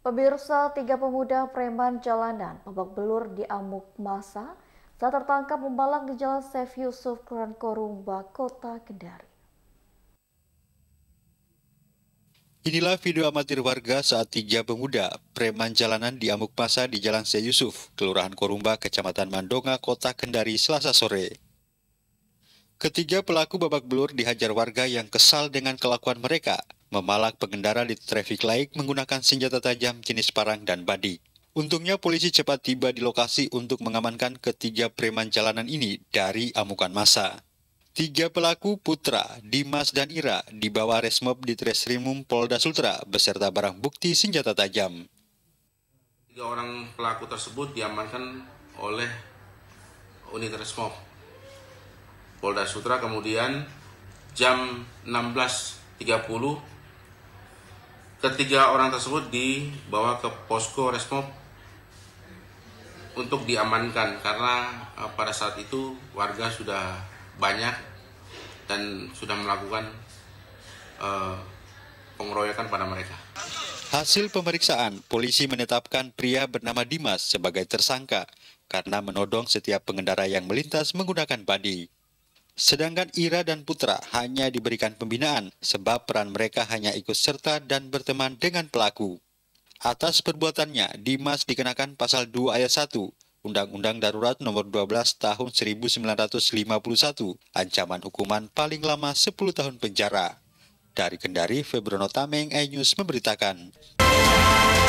Pemirsa, tiga pemuda preman jalanan babak belur di amuk masa saat tertangkap membalas di Jalan Sef Yusuf, Kelurahan Korumba, Kota Kendari. Inilah video amatir warga saat tiga pemuda preman jalanan di amuk masa di Jalan Sef Yusuf, Kelurahan Korumba, Kecamatan Mandonga, Kota Kendari, Selasa sore. Ketiga pelaku babak belur dihajar warga yang kesal dengan kelakuan mereka – memalak pengendara di traffic light menggunakan senjata tajam jenis parang dan badi. Untungnya polisi cepat tiba di lokasi untuk mengamankan ketiga preman jalanan ini dari amukan massa. Tiga pelaku Putra, Dimas, dan Ira dibawa resmob di Treskrimum Polda Sultra beserta barang bukti senjata tajam. Tiga orang pelaku tersebut diamankan oleh unit resmob Polda Sultra kemudian jam 16.30 Ketiga orang tersebut dibawa ke posko resmob untuk diamankan karena eh, pada saat itu warga sudah banyak dan sudah melakukan uh, pengeroyokan pada mereka. Hasil pemeriksaan, polisi menetapkan pria bernama Dimas sebagai tersangka karena menodong setiap pengendara yang melintas menggunakan badi. Sedangkan Ira dan Putra hanya diberikan pembinaan sebab peran mereka hanya ikut serta dan berteman dengan pelaku. Atas perbuatannya, Dimas dikenakan pasal 2 ayat 1 Undang-Undang Darurat Nomor 12 Tahun 1951, ancaman hukuman paling lama 10 tahun penjara. Dari Kendari, Febrono Tameng, e-news memberitakan.